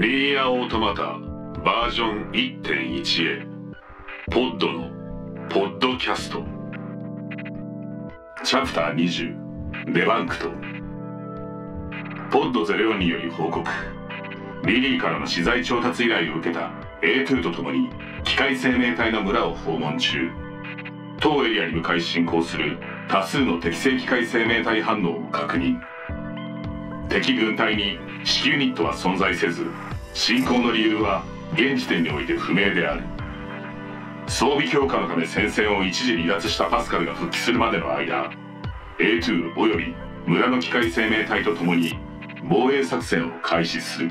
リニアオートマタバージョン1 1へポッドのポッドキャストチャプター20デバンクとポッド04により報告リリーからの資材調達依頼を受けた A2 とともに機械生命体の村を訪問中当エリアに向かい進行する多数の敵性機械生命体反応を確認敵軍隊に式ユニットは存在せず進行の理由は現時点において不明である装備強化のため戦線を一時離脱したパスカルが復帰するまでの間 A2 および村の機械生命体と共に防衛作戦を開始する。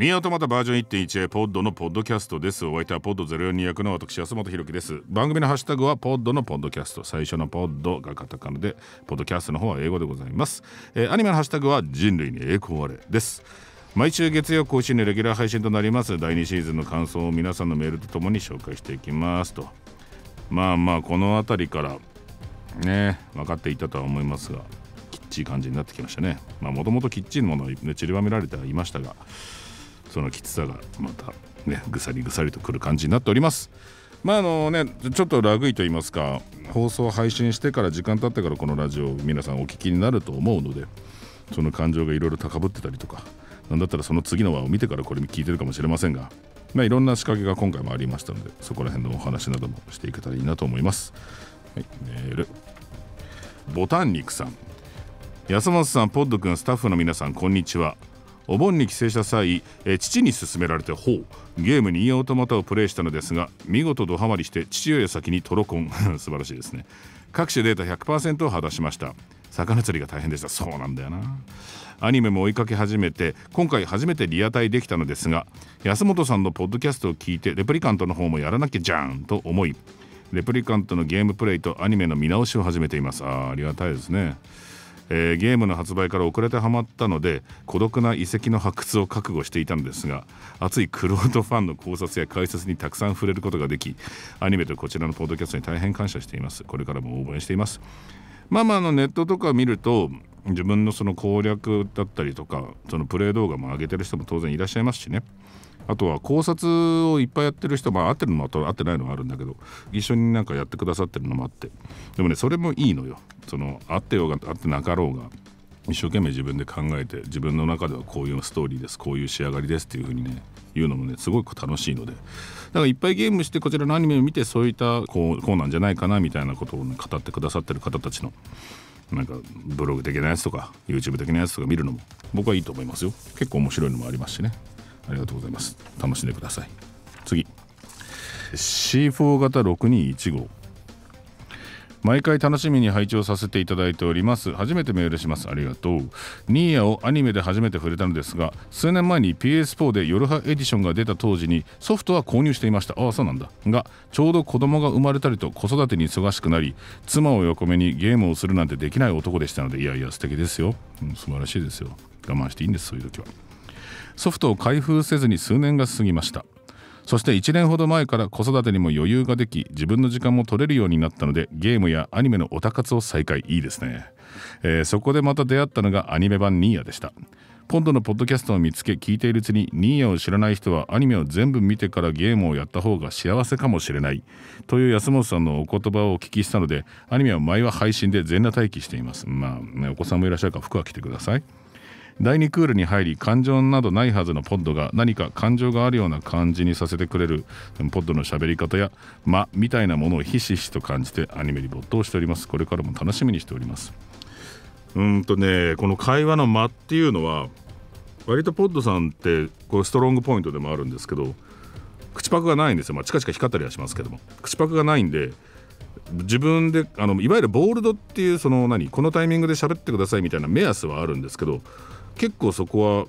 ミアトマタバージョン 1.1A ポッドのポッドキャストです。お相手はポッド04役の私、安本博樹です。番組のハッシュタグはポッドのポッドキャスト。最初のポッドがカタカナで、ポッドキャストの方は英語でございます。えー、アニメのハッシュタグは人類に栄光あれです。毎週月曜更新のレギュラー配信となります。第2シーズンの感想を皆さんのメールとともに紹介していきますと。まあまあ、この辺りからね、分かっていたとは思いますが、きっちい感じになってきましたね。まあ、もともときっちいものを、ね、散りばめられてはいましたが。そのきつさがまたねぐさりぐさりとくる感じになっておりますまああのねちょっとラグいと言いますか放送配信してから時間経ってからこのラジオ皆さんお聞きになると思うのでその感情がいろいろ高ぶってたりとか何だったらその次の話を見てからこれ聞いてるかもしれませんが、まあ、いろんな仕掛けが今回もありましたのでそこら辺のお話などもしていけたらいいなと思います、はい、メールボタン肉さん安松さんポッドくんスタッフの皆さんこんにちはお盆に帰省した際、え父に勧められてほうゲームにインオートマタをプレイしたのですが見事ドハマりして父親先にトロコン 素晴らしいですね各種データ100%を果たしました魚釣りが大変でしたそうなんだよなアニメも追いかけ始めて今回初めてリアタイできたのですが安本さんのポッドキャストを聞いてレプリカントの方もやらなきゃじゃんと思いレプリカントのゲームプレイとアニメの見直しを始めていますあありがたいですねえー、ゲームの発売から遅れてはまったので孤独な遺跡の発掘を覚悟していたのですが熱いクロードファンの考察や解説にたくさん触れることができアニメとこちらのポッドキャストに大変感謝していますこれからも応援していますまあまあのネットとか見ると自分のその攻略だったりとかそのプレイ動画も上げてる人も当然いらっしゃいますしねあとは考察をいっぱいやってる人まあ合ってるのと合ってないのもあるんだけど一緒になんかやってくださってるのもあってでもねそれもいいのよその合ってようが合ってなかろうが一生懸命自分で考えて自分の中ではこういうストーリーですこういう仕上がりですっていうふうにね言うのもねすごく楽しいのでだからいっぱいゲームしてこちらのアニメを見てそういったこうこうなんじゃないかなみたいなことを、ね、語ってくださってる方たちのなんかブログ的なやつとか YouTube 的なやつとか見るのも僕はいいと思いますよ結構面白いのもありますしね。ありがとうございます楽しんでください次 C4 型6215号毎回楽しみに拝聴させていただいております初めてメールしますありがとうニーヤをアニメで初めて触れたのですが数年前に PS4 でヨルハエディションが出た当時にソフトは購入していましたああそうなんだがちょうど子供が生まれたりと子育てに忙しくなり妻を横目にゲームをするなんてできない男でしたのでいやいや素敵ですよ、うん、素晴らしいですよ我慢していいんですそういう時はソフトを開封せずに数年が過ぎましたそして1年ほど前から子育てにも余裕ができ自分の時間も取れるようになったのでゲームやアニメのオタ活を再開いいですね、えー、そこでまた出会ったのがアニメ版ニーヤでした今度のポッドキャストを見つけ聞いているうちにニーヤを知らない人はアニメを全部見てからゲームをやった方が幸せかもしれないという安本さんのお言葉をお聞きしたのでアニメは前は配信で全裸待機していますまあ、ね、お子さんもいらっしゃるから服は着てください第2クールに入り感情などないはずのポッドが何か感情があるような感じにさせてくれるポッドの喋り方や間みたいなものをひしひしと感じてアニメに没頭しておりますこれからも楽しみにしておりますうんとねこの会話の間っていうのは割とポッドさんってこストロングポイントでもあるんですけど口パクがないんですよまあチカチカ光ったりはしますけども口パクがないんで自分であのいわゆるボールドっていうその何このタイミングで喋ってくださいみたいな目安はあるんですけど結構そこは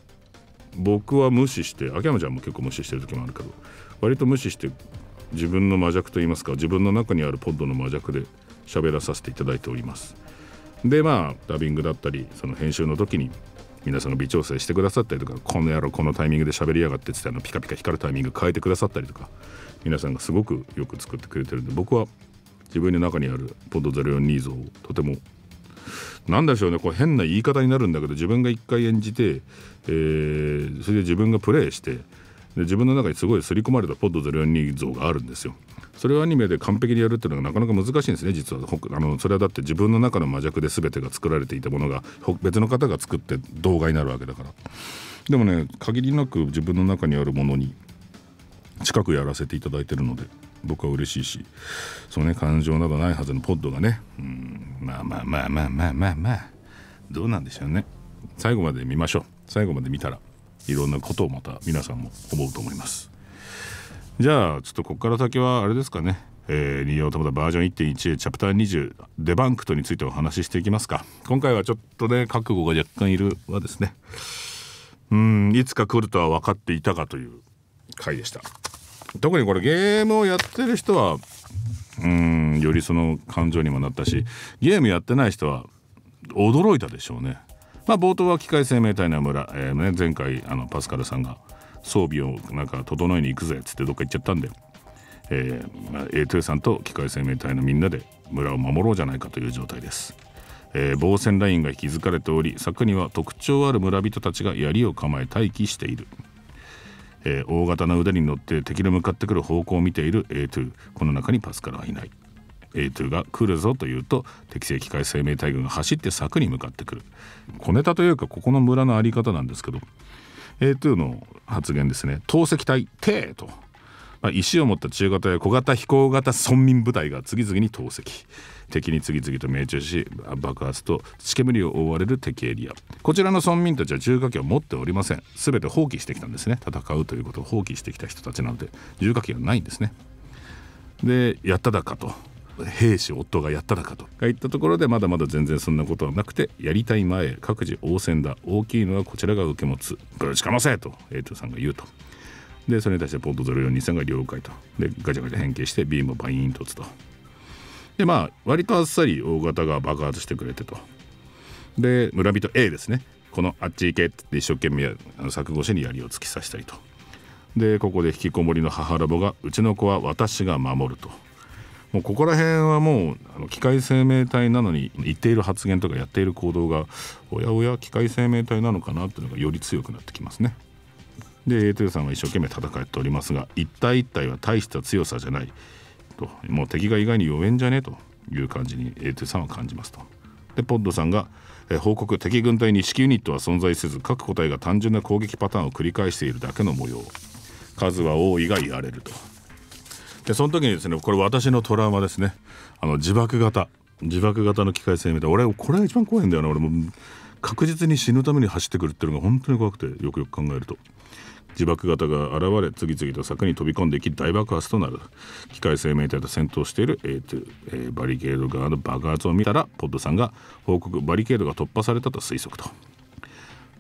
僕は無視して秋山ちゃんも結構無視してる時もあるけど割と無視して自分の魔弱といいますか自分の中にあるポッドの魔弱で喋らさせていただいておりますでまあダビングだったりその編集の時に皆さんが微調整してくださったりとかこの野郎このタイミングで喋りやがってっつってあのピカピカ光るタイミング変えてくださったりとか皆さんがすごくよく作ってくれてるんで僕は自分の中にあるポッド04ニーズをとても何でしょうねこう変な言い方になるんだけど自分が一回演じて、えー、それで自分がプレイしてで自分の中にすごい刷り込まれたポッド042像があるんですよ。それをアニメで完璧にやるっていうのがなかなか難しいんですね実はあのそれはだって自分の中の魔弱で全てが作られていたものが別の方が作って動画になるわけだからでもね限りなく自分の中にあるものに近くやらせていただいてるので。僕は嬉しいしそうね感情などないはずのポッドがねうんまあまあまあまあまあまあまあどうなんでしょうね最後まで見ましょう最後まで見たらいろんなことをまた皆さんも思うと思いますじゃあちょっとここから先はあれですかねえー、ニオタバージョン1.1チャプター20デバンクトについてお話ししていきますか今回はちょっとね覚悟が若干いるはですねうんいつか来るとは分かっていたかという回でした特にこれゲームをやってる人はうんよりその感情にもなったしゲームやってない人は驚いたでしょうね。まあ、冒頭は機械生命体の村、えーね、前回あのパスカルさんが装備をなんか整えに行くぜっつってどっか行っちゃったんで、えーまあ、A2 さんと機械生命体のみんなで村を守ろうじゃないかという状態です。えー、防戦ラインが築かれており柵には特徴ある村人たちが槍を構え待機しているえー、大型の腕に乗って敵の向かってくる方向を見ている A2 この中にパスカルはいない A2 が来るぞというと敵性機械生命体軍が走って柵に向かってくる小ネタというかここの村の在り方なんですけど A2 の発言ですね投石隊「て」とまあ、石を持った中型や小型飛行型村民部隊が次々に投石敵に次々と命中し爆発と土煙を覆われる敵エリアこちらの村民たちは重火器を持っておりません全て放棄してきたんですね戦うということを放棄してきた人たちなので重火器がないんですねでやっただかと兵士夫がやっただかとが言ったところでまだまだ全然そんなことはなくてやりたい前各自応戦だ大きいのはこちらが受け持つぶちかませとエイトさんが言うとでそれに対してポート0423が了解とでガチャガチャ変形してビームをバインと打つとでまあ割とあっさり大型が爆発してくれてとで村人 A ですねこのあっち行けって一生懸命錯誤しに槍を突き刺したりとでここで引きこもりの母ラボがうちの子は私が守るともうここら辺はもうあの機械生命体なのに言っている発言とかやっている行動がおやおや機械生命体なのかなっていうのがより強くなってきますね。でエーテルさんは一生懸命戦っておりますが一体一体は大した強さじゃないともう敵が意外に弱えんじゃねえという感じにエーテルさんは感じますと。でポッドさんがえ報告敵軍隊に指揮ユニットは存在せず各個体が単純な攻撃パターンを繰り返しているだけの模様数は多いがやわれるとでその時にですねこれ私のトラウマですねあの自爆型自爆型の機械生命体俺これが一番怖いんだよな俺も確実に死ぬために走ってくるっていうのが本当に怖くてよくよく考えると自爆型が現れ次々と柵に飛び込んでいき大爆発となる機械生命体と戦闘している A2、えー、バリケード側の爆発を見たらポッドさんが報告バリケードが突破されたと推測と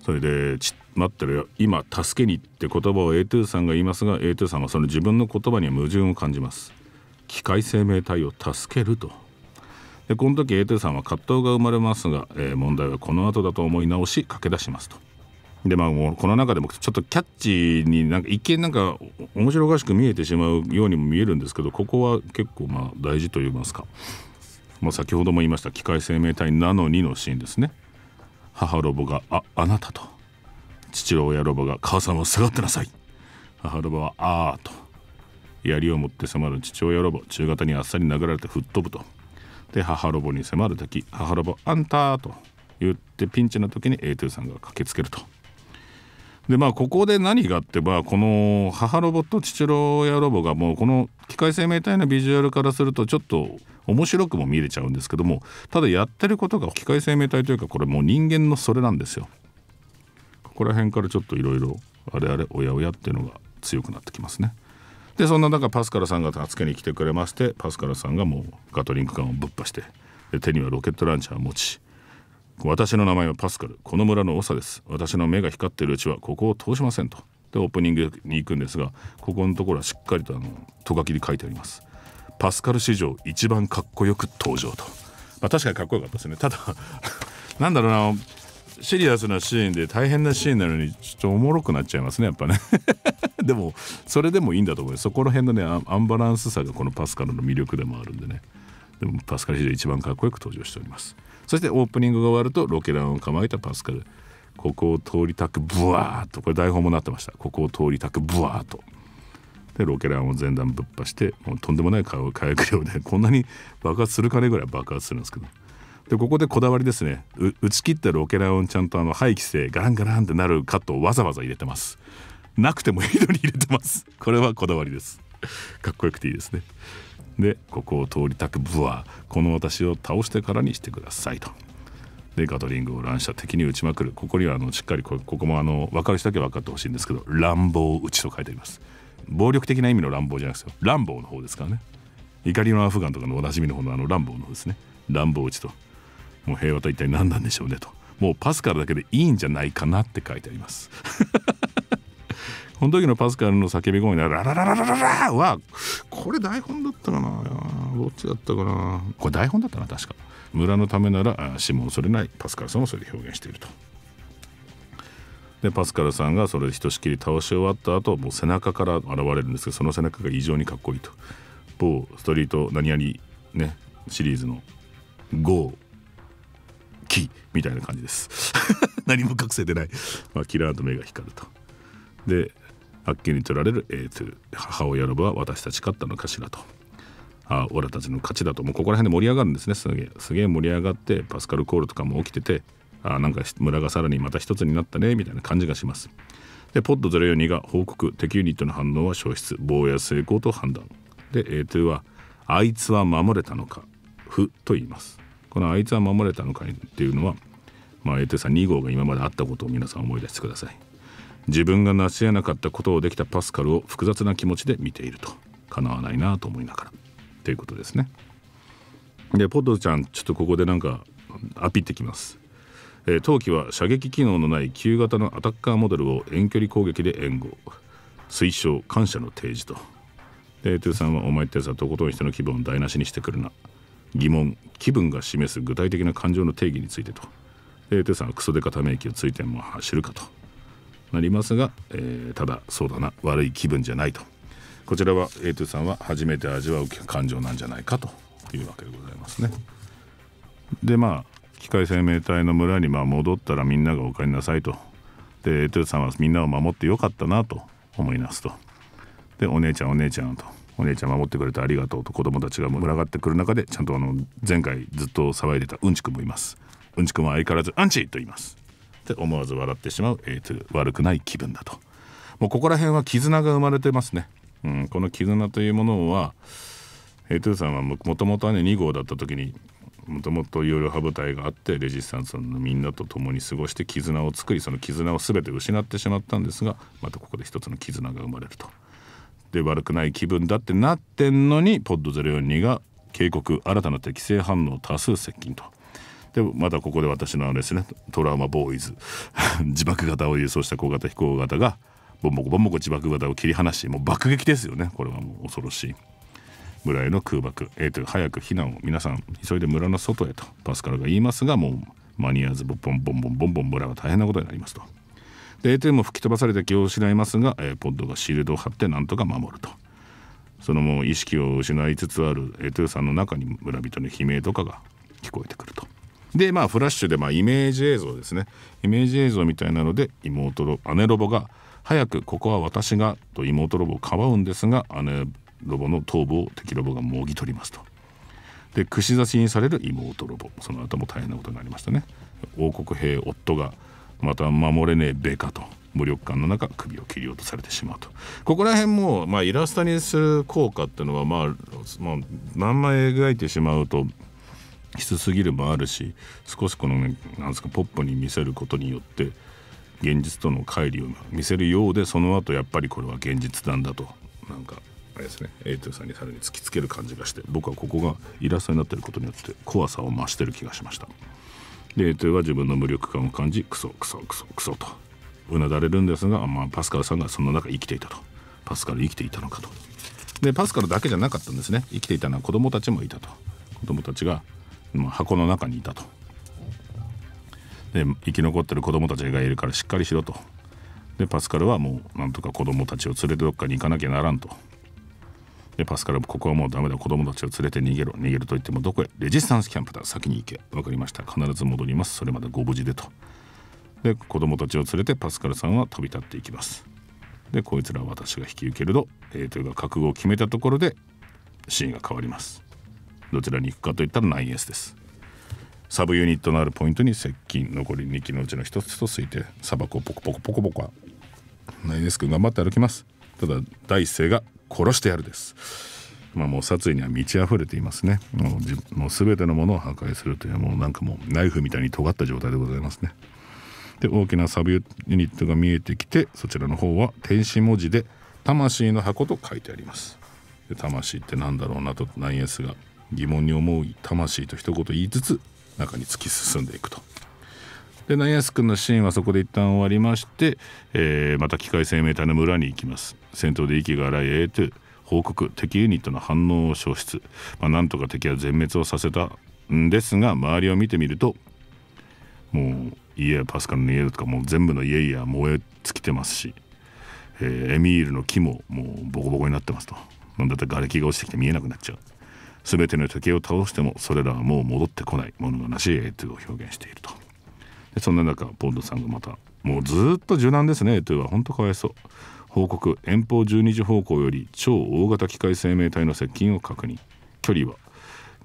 それで「ち待ってるよ今助けに」って言葉を A2 さんが言いますが A2 さんはその自分の言葉には矛盾を感じます機械生命体を助けるとでこの時 A2 さんは葛藤が生まれますが、えー、問題はこの後だと思い直し駆け出しますと。でまあもうこの中でもちょっとキャッチになんか一見なんか面白おかしく見えてしまうようにも見えるんですけどここは結構まあ大事と言いますか、まあ、先ほども言いました機械生命体なのにのシーンですね母ロボが「ああなた」と父親ロボが「母さんは下がってなさい」母ロボは「ああ」と槍を持って迫る父親ロボ中型にあっさり殴られて吹っ飛ぶとで母ロボに迫る時母ロボ「あんた」と言ってピンチの時に A2 さんが駆けつけると。でまあここで何があってばこの母ロボット父親ロボがもうこの機械生命体のビジュアルからするとちょっと面白くも見れちゃうんですけどもただやってることが機械生命体というかこれもう人間のそれなんですよ。ここら辺からちょっといろいろあれあれおやおやっていうのが強くなってきますね。でそんな中パスカルさんが助けに来てくれましてパスカルさんがもうガトリングガンをぶっ破して手にはロケットランチャーを持ち私の名前はパスカルこの村の長です私の目が光ってるうちはここを通しませんとでオープニングに行くんですがここのところはしっかりとあのと書きで書いてありますパスカル史上一番かっこよく登場と、まあ、確かにかっこよかったですねただ なんだろうなシリアスなシーンで大変なシーンなのにちょっとおもろくなっちゃいますねやっぱね でもそれでもいいんだと思いますそこら辺のねアンバランスさがこのパスカルの魅力でもあるんでねでもパスカル史上一番かっこよく登場しておりますそしてオープニングが終わるとロケランを構えたパスカルここを通りたくブワーッとこれ台本もなってましたここを通りたくブワーッとでロケランを前段ぶっ破してもうとんでもない火薬量でこんなに爆発するかねぐらい爆発するんですけどでここでこだわりですね打ち切ったロケランをちゃんとあの廃棄してガランガランってなるカットをわざわざ入れてますなくてもいいのに入れてますこれはこだわりですかっこよくていいですねでここを通りたくワーこの私を倒してからにしてくださいとでガトリングを乱射敵に撃ちまくるここにはあのしっかりここもあの分かる人だけ分かってほしいんですけど乱暴打ちと書いてあります暴力的な意味の乱暴じゃなくて乱暴の方ですからね怒りのアフガンとかのおなじみの方のあの乱暴の方ですね乱暴打ちともう平和と一体何なんでしょうねともうパスカルだけでいいんじゃないかなって書いてありますこの時のパスカルの叫び声の「ラララララララ」はこれ台本だったかなどっちだったかなこれ台本だったな確か村のためなら指紋それないパスカルさんもそれで表現しているとでパスカルさんがそれでひとしきり倒し終わった後もう背中から現れるんですけどその背中が異常にかっこいいと某ストリート何々ねシリーズのゴーキー」みたいな感じです 何も隠せてない、まあ、キラーと目が光るとであっけに取られる A2 母親の部は私たち勝ったのかしらとあ俺たちの勝ちだともうここら辺で盛り上がるんですねすげえすげえ盛り上がってパスカルコールとかも起きててあなんか村がさらにまた一つになったねみたいな感じがしますでポッド042が報告敵ユニットの反応は消失防衛成功と判断で A2 はあいつは守れたのか不と言いますこのあいつは守れたのかっていうのはまあ A2 さん2号が今まであったことを皆さん思い出してください自分が成し得なかったことをできたパスカルを複雑な気持ちで見ているとかなわないなと思いながらということですね。でポッドちゃんちょっとここでなんかアピってきます。えー、は射撃機能のない旧型のアタッカーモデルを遠距離攻撃で援護推奨感謝の提示とでトゥーさんは「お前ってさとことん人の気分を台無しにしてくるな」疑問気分が示す具体的な感情の定義についてとでトゥーさんはクソデカため息をついても走るかと。なりますが、えー、ただそうだな悪い気分じゃないとこちらは A2 さんは初めて味わう感情なんじゃないかというわけでございますね。でまあ機械生命体の村にまあ戻ったらみんながお帰りなさいとで A2 さんはみんなを守ってよかったなと思いますとでお姉ちゃんお姉ちゃんとお姉ちゃん守ってくれてありがとうと子供たちが群がってくる中でちゃんとあの前回ずっと騒いでたうんちくんもいますうんちくんは相変わらずアンチと言います思わず笑ってしまう、悪くない気分だともうここら辺は絆が生まれてますね、うん、この絆というものは、A2 トゥーさんはもともとはね2号だった時にもともと有ろ派舞台があってレジスタンスのみんなと共に過ごして絆を作りその絆を全て失ってしまったんですがまたここで一つの絆が生まれると。で悪くない気分だってなってんのにポッド042が警告新たな適正反応多数接近と。でまたここで私のあれですねトラウマボーイズ 自爆型を輸送した小型飛行型がボンボコボンボコ自爆型を切り離しもう爆撃ですよねこれはもう恐ろしい村への空爆、えー、と早く避難を皆さん急いで村の外へとパスカルが言いますがもう間に合わずボンボンボンボンボンボン村は大変なことになりますと。で ATM も吹き飛ばされて気を失いますが、えー、ポッドがシールドを張ってなんとか守ると。そのもう意識を失いつつあるエトゥーさんの中に村人の悲鳴とかが聞こえてくると。でまあフラッシュでまあイメージ映像ですねイメージ映像みたいなので妹ロ姉ロボが「早くここは私が」と妹ロボをかばうんですが姉ロボの頭部を敵ロボがもぎ取りますと。で串刺しにされる妹ロボその後も大変なことになりましたね。王国兵夫がまた守れねえべかと無力感の中首を切り落とされてしまうとここら辺も、まあ、イラストにする効果っていうのは、まあ、まあ、何枚描いてしまうときつすぎるもあるし少しこの、ね、なんですかポップに見せることによって現実との乖離を見せるようでその後やっぱりこれは現実なんだとなんかあれですねエイトさんにさらに突きつける感じがして僕はここがイラストになってることによって怖さを増してる気がしましたでエイトは自分の無力感を感じクソクソクソクソとうなだれるんですが、まあ、パスカルさんがその中生きていたとパスカル生きていたのかとでパスカルだけじゃなかったんですね生きていたのは子供たちもいたと子供たちがまあ、箱の中にいたとで生き残ってる子供たちがいるからしっかりしろとでパスカルはもうなんとか子供たちを連れてどっかに行かなきゃならんとでパスカルここはもうダメだ子供たちを連れて逃げろ逃げると言ってもどこへレジスタンスキャンプだ先に行け分かりました必ず戻りますそれまでご無事でとで子供たちを連れてパスカルさんは飛び立っていきますでこいつらは私が引き受けると、えー、というか覚悟を決めたところでシーンが変わりますどちらに行くかといったら 9S ですサブユニットのあるポイントに接近残り2機のうちの1つといて砂漠をポコポコポコポコ 9S 君頑張って歩きますただ第一声が殺してやるですまあもう殺意には満ち溢れていますねもうもう全てのものを破壊するというもうなんかもうナイフみたいに尖った状態でございますねで大きなサブユニットが見えてきてそちらの方は天使文字で「魂の箱」と書いてありますで魂って何だろうなと 9S が疑問に思う魂と一言言いつつ中に突き進んでいくと。でナイアス君のシーンはそこで一旦終わりまして、えー、また機械生命体の村に行きます戦闘で息が荒い A2 報告敵ユニットの反応を消失、まあ、なんとか敵は全滅をさせたんですが周りを見てみるともう家やパスカルの家とかもう全部の家や燃え尽きてますし、えー、エミールの木ももうボコボコになってますと。なんだったら瓦礫が落ちてきて見えなくなっちゃう全ての敵を倒してもそれらはもう戻ってこないものがなしエートゥを表現しているとでそんな中ポンドさんがまたもうずっと柔軟ですねエートゥは本当かわいそう報告遠方12時方向より超大型機械生命体の接近を確認距離は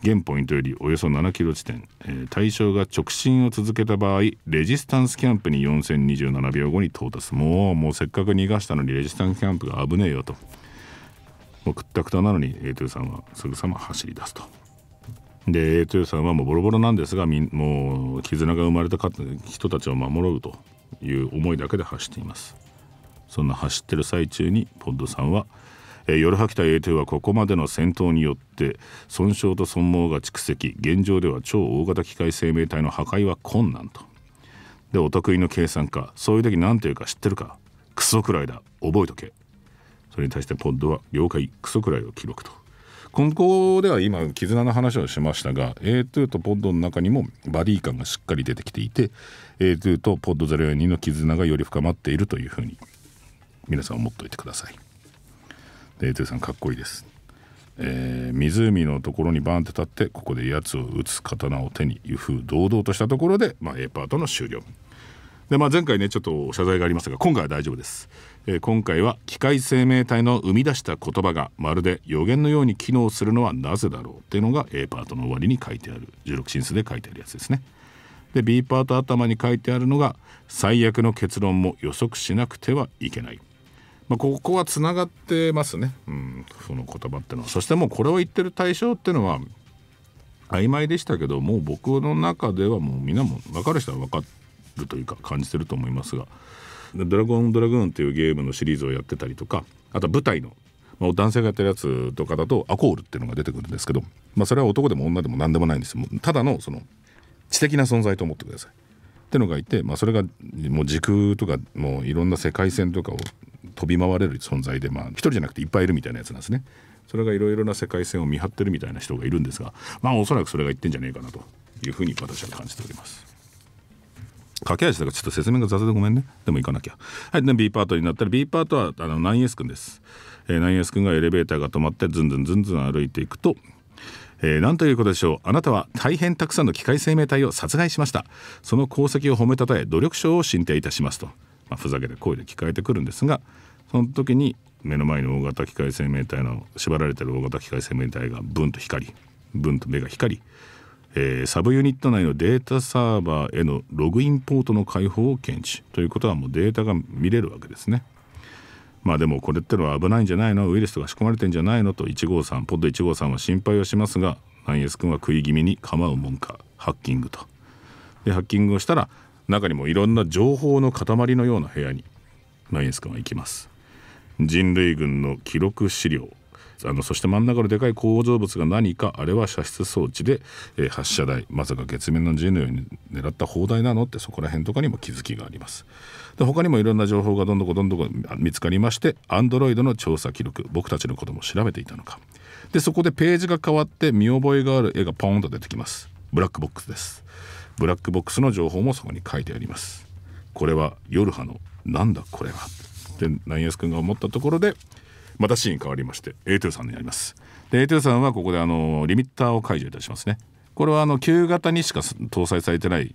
現ポイントよりおよそ7キロ地点、えー、対象が直進を続けた場合レジスタンスキャンプに4027秒後に到達もうもうせっかく逃がしたのにレジスタンスキャンプが危ねえよともうくったくたなのに A2 さんはすぐさま走り出すと。で A2 さんはもうボロボロなんですがもう絆が生まれた人たちを守ろうという思いだけで走っていますそんな走ってる最中にポッドさんは「えー、夜吐きた A2 はここまでの戦闘によって損傷と損耗が蓄積現状では超大型機械生命体の破壊は困難と」でお得意の計算かそういう時何て言うか知ってるかクソくらいだ覚えとけそれに対してポッドは業界クソくらいを記録とここでは今絆の話をしましたが A2 とポッドの中にもバディ感がしっかり出てきていて A2 とポッド042の絆がより深まっているというふうに皆さん思っておいてください。A2 さんかっこいいです。えー、湖のところにバンって立ってここでやつを撃つ刀を手にいうふう堂々としたところで、まあ、A パートの終了で、まあ、前回ねちょっと謝罪がありましたが今回は大丈夫ですえ今回は機械生命体の生み出した言葉がまるで予言のように機能するのはなぜだろうっていうのが A パートの終わりに書いてある16進数で書いてあるやつですね。で B パート頭に書いてあるのが最悪の結論も予測しなくてはいけない。まあ、ここはつながってますね、うん、その言葉ってのは。そしてもうこれを言ってる対象っていうのは曖昧でしたけどもう僕の中ではもうみんなも分かる人は分かるというか感じてると思いますが。ドラゴンドラグーン」っていうゲームのシリーズをやってたりとかあとは舞台の、ま男性がやってるやつとかだとアコールっていうのが出てくるんですけど、まあ、それは男でも女でも何でもないんですよただのその知的な存在と思ってください。ってのがいて、まあ、それがもう時空とかもういろんな世界線とかを飛び回れる存在で、まあ、人じゃなくていっぱいいるみたいなやつなんですね。それがいろいろな世界線を見張ってるみたいな人がいるんですが、まあ、おそらくそれが言ってんじゃねえかなというふうに私は感じております。駆け足だからちょっと説明が雑でごめんねでも行かなきゃはいで B パートになったら B パートはあのエス君です、えー、エス君がエレベーターが止まってずんずんずんずん歩いていくとえー、なんということでしょうあなたは大変たくさんの機械生命体を殺害しましたその功績を褒めたたえ努力賞を進呈いたしますと、まあ、ふざけて声で聞かれてくるんですがその時に目の前に大型機械生命体の縛られてる大型機械生命体がブンと光りブンと目が光りえー、サブユニット内のデータサーバーへのログインポートの開放を検知ということはもうデータが見れるわけですね。まあでもこれってのは危ないんじゃないのウイルスとか仕込まれてんじゃないのと1号さんポッド1号さんは心配をしますがナイ君は食い気味に構うもんかハッキングと。でハッキングをしたら中にもいろんな情報の塊のような部屋にナイ君は行きます。人類軍の記録資料あのそして真ん中のでかい構造物が何かあれは射出装置で、えー、発射台まさか月面の陣のように狙った砲台なのってそこら辺とかにも気づきがありますで他にもいろんな情報がどんどんどんどん見つかりましてアンドロイドの調査記録僕たちのことも調べていたのかでそこでページが変わって見覚えがある絵がポーンと出てきますブラックボックスですブラックボックスの情報もそこに書いてありますこれはヨルハのなんだこれはってナイエス君が思ったところでまたシーン変わりまして A2 さんになりますで A2 さんはここであのリミッターを解除いたしますねこれはあの旧型にしか搭載されてない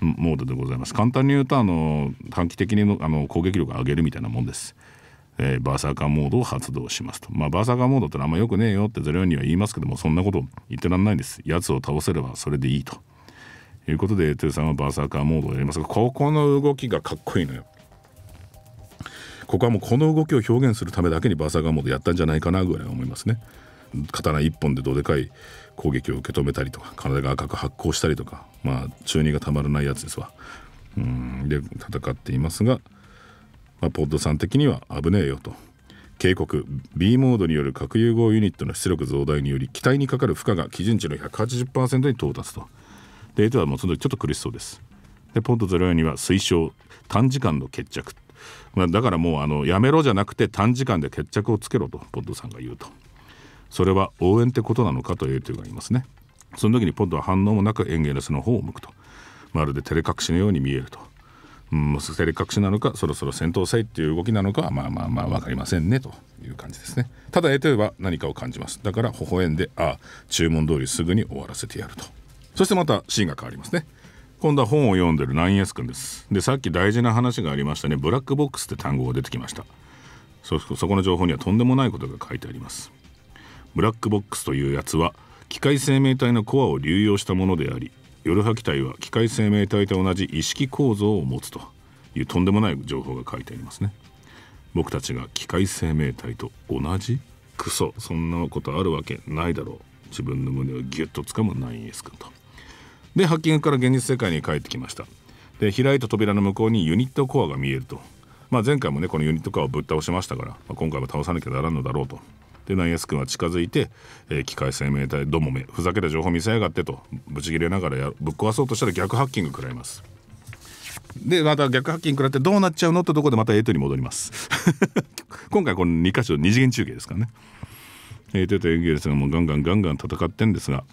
モードでございます簡単に言うとあの短期的にあの攻撃力を上げるみたいなもんですえー、バーサーカーモードを発動しますと。まあ、バーサーカーモードってあんまよくねえよってゼロには言いますけども、そんなこと言ってらんないんです。やつを倒せればそれでいいと。いうことで、エーテルさんはバーサーカーモードをやりますが、ここの動きがかっこいいのよ。ここはもうこの動きを表現するためだけにバーサーガーモードやったんじゃないかなぐらい思いますね。刀一本でどでかい攻撃を受け止めたりとか体が赤く発光したりとかまあ中二がたまらないやつですわうんで戦っていますが、まあ、ポッドさん的には危ねえよと警告 B モードによる核融合ユニットの出力増大により機体にかかる負荷が基準値の180%に到達とで A2 はもうその時ちょっと苦しそうですでポッド04には推奨短時間の決着まあ、だからもうあのやめろじゃなくて短時間で決着をつけろとポッドさんが言うとそれは応援ってことなのかとエーテルが言いますねその時にポッドは反応もなくエンゲルスの方を向くとまるで照れ隠しのように見えると、うん、照れ隠しなのかそろそろ戦闘せいっていう動きなのかはまあまあまあ分かりませんねという感じですねただエーテルは何かを感じますだから微笑んでああ注文通りすぐに終わらせてやるとそしてまたシーンが変わりますね今度は本を読んでるナインエス君ですでさっき大事な話がありましたねブラックボックスって単語が出てきましたそそこの情報にはとんでもないことが書いてありますブラックボックスというやつは機械生命体のコアを流用したものでありヨルハ機体は機械生命体と同じ意識構造を持つというとんでもない情報が書いてありますね僕たちが機械生命体と同じクソそんなことあるわけないだろう自分の胸をギュッと掴むナインエス君とでハッキングから現実世界に帰ってきましたで開いた扉の向こうにユニットコアが見えると、まあ、前回もねこのユニットコアをぶっ倒しましたから、まあ、今回も倒さなきゃならんのだろうとでナイエス君は近づいて、えー、機械生命体どもめふざけた情報見せやがってとブチ切れながらやぶっ壊そうとしたら逆ハッキング食らいますでまた逆ハッキング食らってどうなっちゃうのってとこでまたエイトに戻ります 今回この2箇所2次元中継ですからねエイトとエンゲルスがもうガンガンガンガン戦ってんですが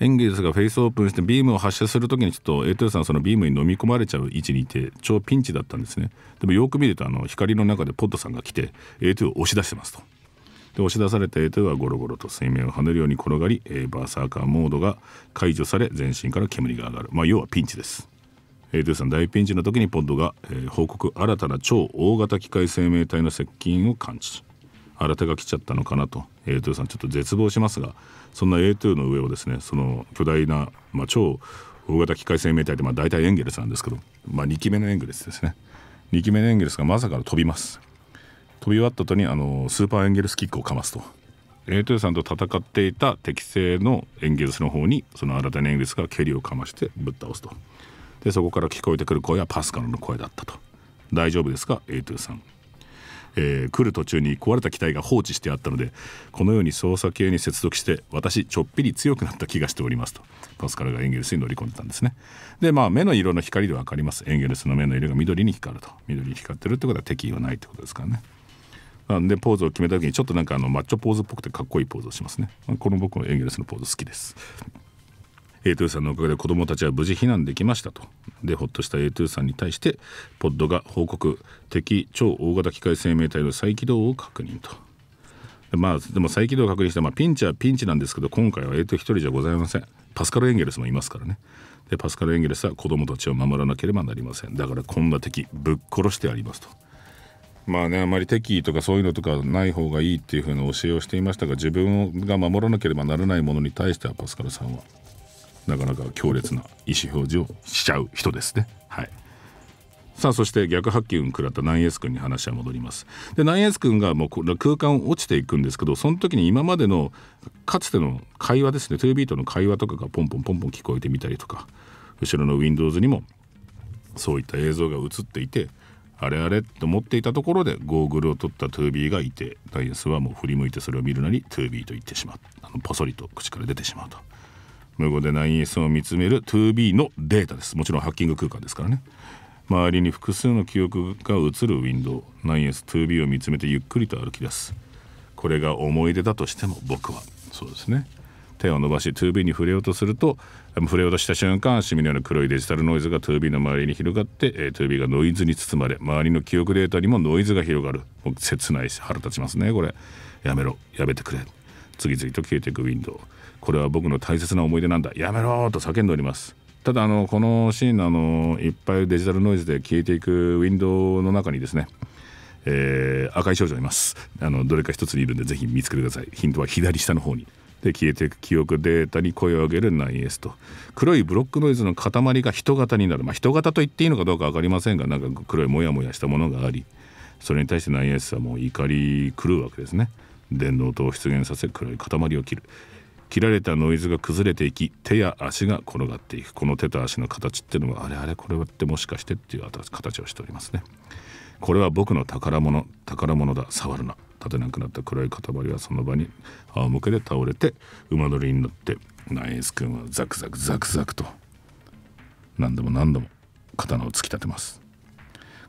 エンゲルスがフェイスオープンしてビームを発射する時にちょっとエイトゥさんそのビームに飲み込まれちゃう位置にいて超ピンチだったんですねでもよく見るとあの光の中でポッドさんが来てエイトゥを押し出してますと。で押し出されたエイトゥはゴロゴロと水面を跳ねるように転がり、えバーサーカーモードが解除され全身から煙が上がる、まあ、要はピンチです。エイトゥさん大ピンチの時にポッドが、えー、報告新たな超大型機械生命体の接近を感知新手が来ちゃったのかなとエイトゥさんちょっと絶望しますがそんな A2 の上をですねその巨大な、まあ、超大型機械生命体で、まあ、大体エンゲルスなんですけど、まあ、2期目のエンゲルスですね2期目のエンゲルスがまさかの飛びます飛び終わった後にあのスーパーエンゲルスキックをかますと A2 さんと戦っていた敵性のエンゲルスの方にその新たなエンゲルスが蹴りをかましてぶっ倒すとでそこから聞こえてくる声はパスカルの声だったと大丈夫ですか A2 さんえー、来る途中に壊れた機体が放置してあったのでこのように操作系に接続して私ちょっぴり強くなった気がしておりますとパスカルがエンゲルスに乗り込んでたんですねでまあ目の色の光で分かりますエンゲルスの目の色が緑に光ると緑に光ってるってことは敵意はないってことですからねなんでポーズを決めた時にちょっとなんかあのマッチョポーズっぽくてかっこいいポーズをしますねこの僕もエンゲルスのポーズ好きです A2 さんのおかげで子どもたちは無事避難できましたとでほっとした A2 さんに対してポッドが報告敵超大型機械生命体の再起動を確認とまあでも再起動を確認して、まあ、ピンチはピンチなんですけど今回は A2 一人じゃございませんパスカル・エンゲルスもいますからねでパスカル・エンゲルスは子どもたちを守らなければなりませんだからこんな敵ぶっ殺してありますと。まあねあまり敵意とかそういうのとかない方がいいっていうふうな教えをしていましたが自分が守らなければならないものに対してはパスカルさんはなかなか強烈な意思表示をしちゃう人ですね。はいさあそして逆発球食らったナイエス君に話は戻りますでナイエス君がもう空間を落ちていくんですけどその時に今までのかつての会話ですね2ビートの会話とかがポンポンポンポン聞こえてみたりとか後ろの Windows にもそういった映像が映っていてあれあれと思っていたところでゴーグルを取った 2B がいてナイエスはもう振り向いてそれを見るなり 2B と言ってしまうあのポソリと口から出てしまうと。無言で 9S を見つめる 2B のデータですもちろんハッキング空間ですからね周りに複数の記憶が映るウィンドウ 9S2B を見つめてゆっくりと歩き出すこれが思い出だとしても僕はそうですね手を伸ばし 2B に触れようとすると触れようとした瞬間シミのような黒いデジタルノイズが 2B の周りに広がって 2B がノイズに包まれ周りの記憶データにもノイズが広がる切ないし腹立ちますねこれやめろやめてくれ次々と消えていくウィンドウこれは僕の大切な思い出なんだやめろと叫んでおりますただあのこのシーンのあのいっぱいデジタルノイズで消えていくウィンドウの中にですねえー、赤い少女いますあのどれか一つにいるんでぜひ見つけてくださいヒントは左下の方にで消えていく記憶データに声を上げるナイエスと黒いブロックノイズの塊が人型になるまあ人型と言っていいのかどうか分かりませんがなんか黒いモヤモヤしたものがありそれに対してナイエスはもう怒り狂うわけですね電脳灯を出現させ黒い塊を切る切られたノイズが崩れていき手や足が転がっていくこの手と足の形っていうのはあれあれこれってもしかしてっていう形をしておりますねこれは僕の宝物宝物だ触るな立てなくなった暗い塊はその場に仰向けで倒れて馬乗りに乗ってナイス君はザクザクザクザクと何度も何度も刀を突き立てます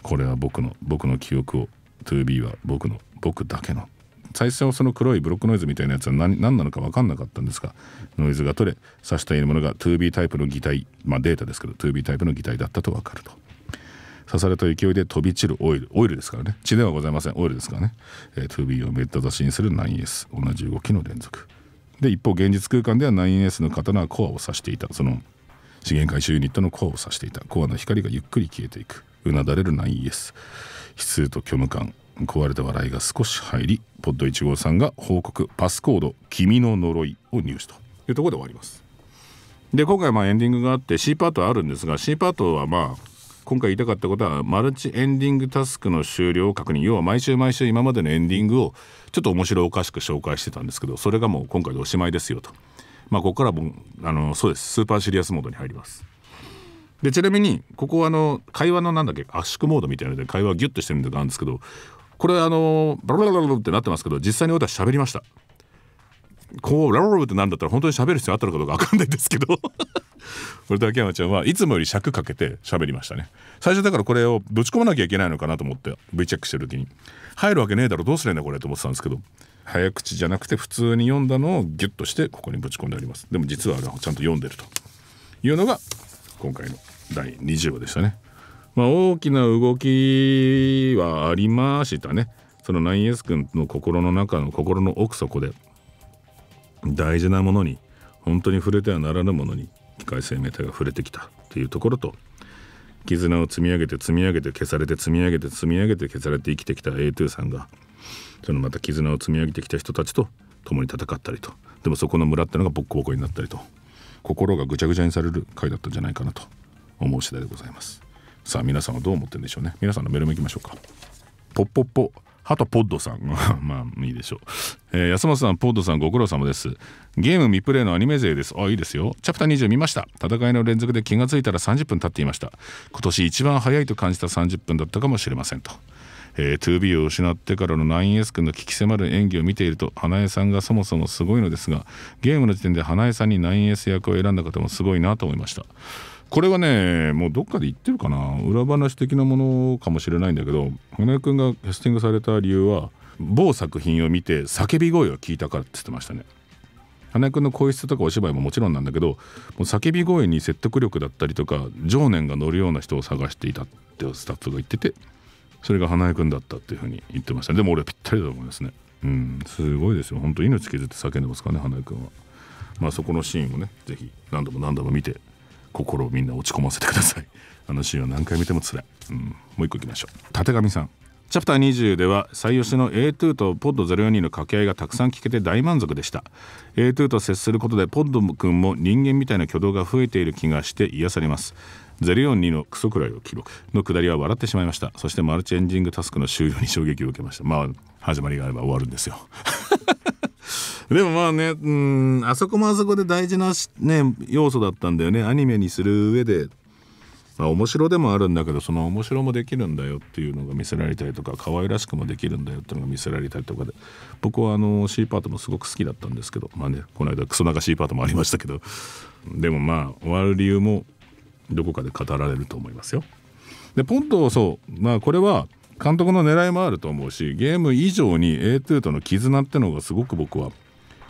これは僕の僕の記憶を 2B は僕の僕だけの最初はその黒いブロックノイズみたいなやつは何何なのか分かんなかったんですがノイズが取れ差しというものが 2B タイプの擬態、まあ、データですけど 2B タイプの擬態だったと分かると。刺された勢いで飛び散るオイルオイルですからね血ではございませんオイルですからね、えー、2B をめった刺しにする 9S 同じ動きの連続で一方現実空間では 9S の刀はコアを指していたその資源回収ユニットのコアを指していたコアの光がゆっくり消えていくうなだれる 9S 悲痛と虚無感壊れた笑いが少し入りポッド1号さんが報告パスコード「君の呪い」を入手というところで終わりますで今回まあエンディングがあって C パートはあるんですが C パートはまあ今回言いたかったことはマルチエンディングタスクの終了を確認要は毎週毎週今までのエンディングをちょっと面白おかしく紹介してたんですけどそれがもう今回でおしまいですよとまあここからもあのそうですスーパーシリアスモードに入りますでちなみにここはあの会話のなんだっけ圧縮モードみたいなので会話ギュッとしてるんでるんですけどこれあのバラバラってなってますけど実際に私喋りましたこうララブってなんだったら本当に喋る必要あったのかどうか分かんないですけどこれ竹山ちゃんはいつもより尺かけて喋りましたね最初だからこれをぶち込まなきゃいけないのかなと思って V チェックしてる時に入るわけねえだろどうすりゃいいんだこれと思ってたんですけど早口じゃなくて普通に読んだのをギュッとしてここにぶち込んでありますでも実はちゃんと読んでるというのが今回の第20話でしたねまあ、大きな動きはありましたね。その 9S 君の心の中の心の奥底で大事なものに本当に触れてはならぬものに機械生命体が触れてきたというところと絆を積み上げて積み上げて消されて積み上げて積み上げて消されて生きてきた A2 さんがそのまた絆を積み上げてきた人たちと共に戦ったりとでもそこの村ってのがボッコボコになったりと心がぐちゃぐちゃにされる回だったんじゃないかなと思う次第でございます。さあ皆さんはどう思ってるんでしょうね皆さんのメールもいきましょうかポッポッポハトポッドさん まあいいでしょう、えー、安本さんポッドさんご苦労様ですゲーム未プレイのアニメ勢ですあいいですよチャプター20見ました戦いの連続で気がついたら30分経っていました今年一番早いと感じた30分だったかもしれませんとえー、2B を失ってからの 9S 君の聞き迫る演技を見ていると花江さんがそもそもすごいのですがゲームの時点で花江さんに 9S 役を選んだ方もすごいなと思いましたこれはねもうどっかで言ってるかな裏話的なものかもしれないんだけど花江君がキャスティングされた理由は某作品を見て叫び声を聞いたからって言ってましたね。花江君の声質とかお芝居ももちろんなんだけどもう叫び声に説得力だったりとか情念が乗るような人を探していたってスタッフが言っててそれが花江君だったっていうふうに言ってました、ね、でも俺はぴったりだと思いますねうんすごいですよ本当命削って叫んでますからね花江君はまあそこのシーンをね是非何度も何度も見て心をみんな落ち込ませてくださいあのシーンは何回見てもつらい、うん、もう一個いきましょう立上さんチャプター20では採用しの A2 とポッド0 4 2の掛け合いがたくさん聞けて大満足でした A2 と接することでポッド君も人間みたいな挙動が増えている気がして癒されます042のクソくらいを記録の下りは笑ってしまいましたそしてマルチエンジングタスクの終了に衝撃を受けましたまあ始まりがあれば終わるんですよでもまあねうんあそこもあそこで大事な、ね、要素だったんだよねアニメにする上で、まあ、面白でもあるんだけどその面白もできるんだよっていうのが見せられたりとか可愛らしくもできるんだよっていうのが見せられたりとかで僕はあの C パートもすごく好きだったんですけどまあねこの間クソ長 C パートもありましたけどでもまあ終わる理由もどこかで語られると思いますよ。でポンとそうまあこれは監督の狙いもあると思うしゲーム以上に A2 との絆ってのがすごく僕は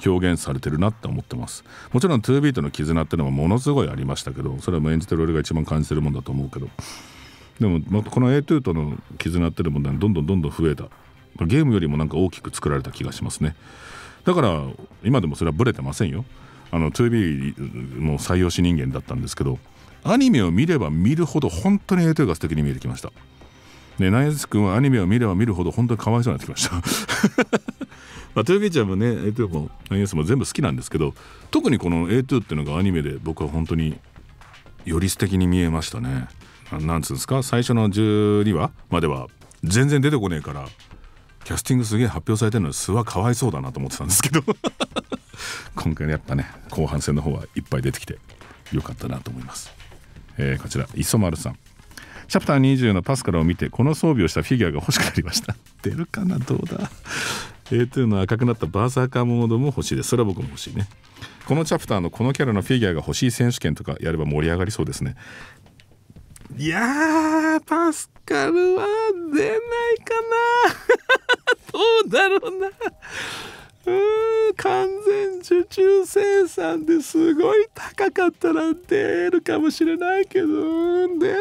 表現されてるなって思ってますもちろん2ビートの絆ってのはものすごいありましたけどそれはもう演じてる俺が一番感じてるもんだと思うけどでも、この A2 との絆ってのもどんどんどんどん増えたゲームよりもなんか大きく作られた気がしますねだから今でもそれはブレてませんよあの 2B の採用し人間だったんですけどアニメを見れば見るほど本当に A2 が素敵に見えてきましたでナイズ君はアニメを見れば見るほど本当にかわいそうになってきましたまあ、トゥービーちゃんもね A2 も IS も全部好きなんですけど特にこの A2 っていうのがアニメで僕は本当により素敵に見えましたね。なんつうんですか最初の12話までは全然出てこねえからキャスティングすげえ発表されてるのに素はかわいそうだなと思ってたんですけど 今回のやっぱね後半戦の方はいっぱい出てきてよかったなと思います。えー、こちら磯丸さんチャプター20のパスカルを見てこの装備をしたフィギュアが欲しくなりました出るかなどうだ A2 の赤くなったバーサーカーモードも欲しいですそれは僕も欲しいねこのチャプターのこのキャラのフィギュアが欲しい選手権とかやれば盛り上がりそうですねいやーパスカルは出ないかな どうだろうなうん完全受注生産ですごい高かったら出るかもしれないけど出ないか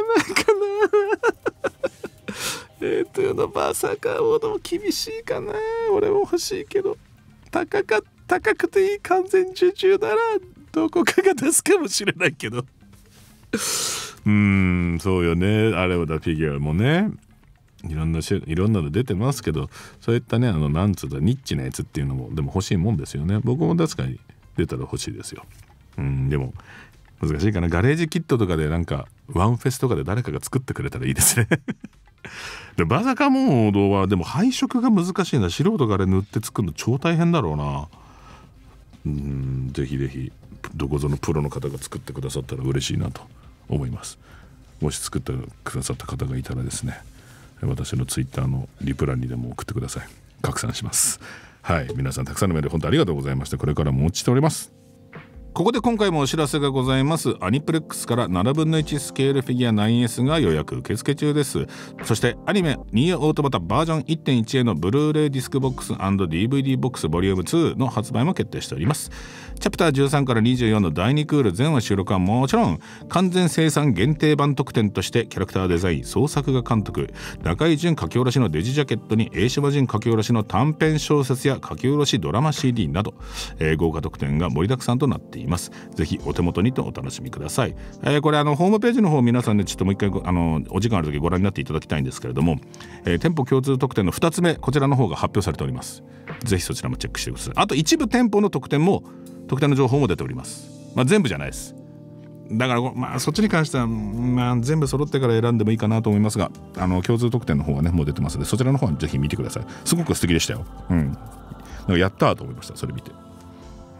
なレートうのバーサーカーボードも厳しいかな俺も欲しいけど高か高くていい完全受注ならどこかが出すかもしれないけどうんそうよねあれはだフィギュアもねいろんな種いろんなの出てますけどそういったねあのなんつうだニッチなやつっていうのもでも欲しいもんですよね僕も確かに出たら欲しいですようんでも難しいかなガレージキットとかでなんかワンフェスとかで誰かが作ってくれたらいいですね でバザカモン王道はでも配色が難しいな素人から塗って作るの超大変だろうなうんぜひぜひどこぞのプロの方が作ってくださったら嬉しいなと思いますもし作ってくださった方がいたらですね私のツイッターのリプランにでも送ってください拡散しますはい皆さんたくさんのメール本当ありがとうございましたこれからもお待ちしておりますここで今回もお知らせがございますアニプレックスから7分の1スケールフィギュア 9S が予約受付中ですそしてアニメ「ニーオートバタバージョン1.1」へのブルーレイディスクボックス &DVD ボックスボリューム2の発売も決定しておりますチャプター13から24の第2クール全話収録はもちろん完全生産限定版特典としてキャラクターデザイン創作画監督中井淳書き下ろしのデジジャケットに栄島淳書き下ろしの短編小説や書き下ろしドラマ CD など、えー、豪華特典が盛りだくさんとなっていますいます。ぜひお手元にとお楽しみください。えー、これあのホームページの方皆さんねちょっともう一回あのお時間ある時ご覧になっていただきたいんですけれども、えー、店舗共通特典の2つ目こちらの方が発表されております。ぜひそちらもチェックしてください。あと一部店舗の特典も特典の情報も出ております。まあ、全部じゃないです。だから、まあ、そっちに関しては、まあ、全部揃ってから選んでもいいかなと思いますがあの共通特典の方はねもう出てますのでそちらの方はぜひ見てくださいすごく素敵でしたよ、うん、やったと思いましたそれ見て。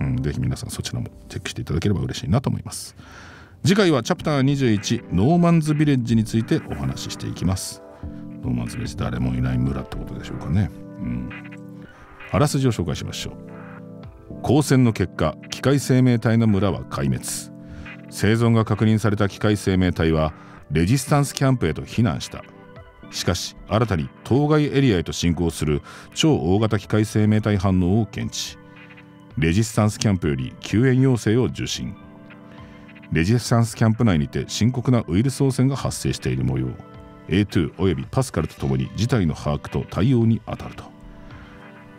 うん、ぜひ皆さんそちらもチェックしていただければ嬉しいなと思います次回はチャプター21ノーマンズビレッジについてお話ししていきますノーマンズビレッジ誰もいない村ってことでしょうかね、うん、あらすじを紹介しましょう光線の結果機械生命体の村は壊滅生存が確認された機械生命体はレジスタンスキャンプへと避難したしかし新たに当該エリアへと進行する超大型機械生命体反応を検知レジスタンスキャンプより救援要請を受信レジスタンスキャンプ内にて深刻なウイルス汚染が発生している模様 A2 およびパスカルとともに事態の把握と対応に当たると。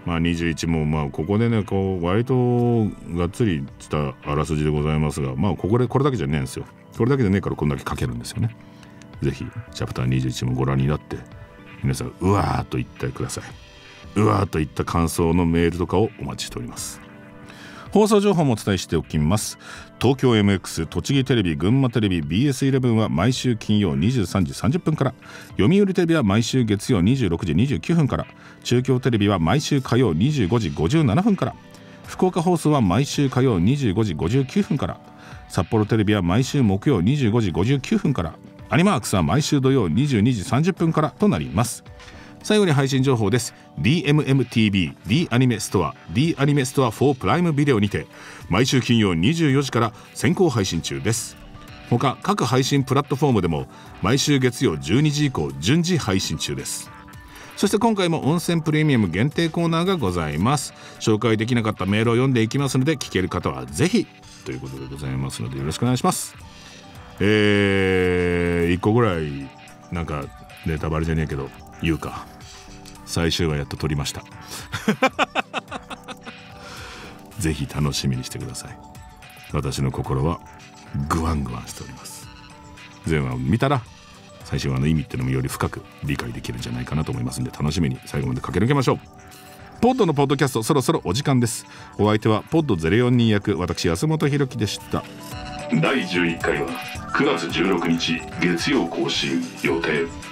まあ、21もまあここでねこう割とがっつりしたあらすじでございますが、まあ、ここでこれだけじゃねえんですよこれだけじゃねえからこんだけ書けるんですよね。ぜひチャプター21もご覧になって皆さんうわーと言ってくださいうわーといった感想のメールとかをお待ちしております。放送情報もお伝えしておきます東京 MX 栃木テレビ群馬テレビ BS11 は毎週金曜23時30分から読売テレビは毎週月曜26時29分から中京テレビは毎週火曜25時57分から福岡放送は毎週火曜25時59分から札幌テレビは毎週木曜25時59分からアニマークスは毎週土曜22時30分からとなります最後に配信情報です DMMTV D アニメストア D アニメストア4プライムビデオにて毎週金曜24時から先行配信中です他各配信プラットフォームでも毎週月曜12時以降順次配信中ですそして今回も温泉プレミアム限定コーナーがございます紹介できなかったメールを読んでいきますので聞ける方はぜひということでございますのでよろしくお願いしますえー、1個ぐらいなんかネタバレじゃねえけど言うか最終話やっと撮りました ぜひ楽しみにしてください私の心はグワングワンしております前話を見たら最終話の意味ってのもより深く理解できるんじゃないかなと思いますんで楽しみに最後まで駆け抜けましょうポッドのポッドキャストそろそろお時間ですお相手はポッド04人役私安本博樹でした第11回は9月16日月曜更新予定